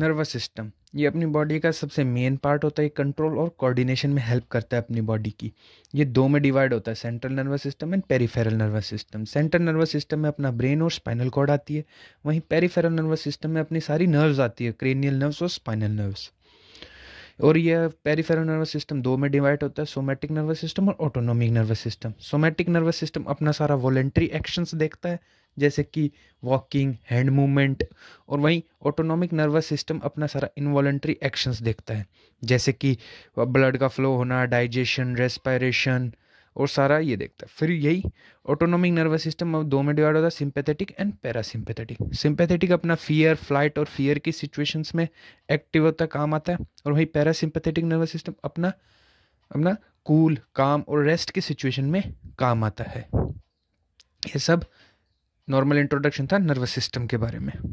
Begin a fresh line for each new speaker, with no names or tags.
nervous system ये अपनी body का सबसे मेन पार्ट होता है कंट्रोल और कोऑर्डिनेशन में हेल्प करता है अपनी बॉडी की ये दो में डिवाइड होता है central nervous system and peripheral nervous system central nervous system में अपना ब्रेन और स्पाइनल कॉर्ड आती है वहीं पेरीफेरल नर्वस सिस्टम में अपनी सारी नर्व्स आती है क्रेनियल नर्व्स और स्पाइनल नर्व्स और यह पेरीफेरल नर्वस सिस्टम दो में डिवाइड होता है सोमेटिक नर्वस सिस्टम और autonomic nervous system somatic nervous system अपना सारा वॉलेंट्री एक्शंस देखता है जैसे कि वॉकिंग हैंड मूवमेंट और वहीं ऑटोनॉमिक नर्वस सिस्टम अपना सारा इन्वॉलेंट्री एक्शंस देखता है जैसे कि ब्लड का फ्लो होना डाइजेशन रेस्पायरेशन और सारा ये देखता है फिर यही ऑटोनॉमिक नर्वस सिस्टम अब दो में डिवाइड होता है सिंपैथेटिक एंड पैरासिम्पैथेटिक सिंपैथेटिक अपना फियर फ्लाइट और फियर की सिचुएशंस में एक्टिव होता काम आता है और वहीं पैरासिम्पैथेटिक नर्वस सिस्टम अपना अपना कूल काम और रेस्ट की सिचुएशन में काम आता है ये सब नॉर्मल इंट्रोडक्शन था नर्वस सिस्टम के बारे में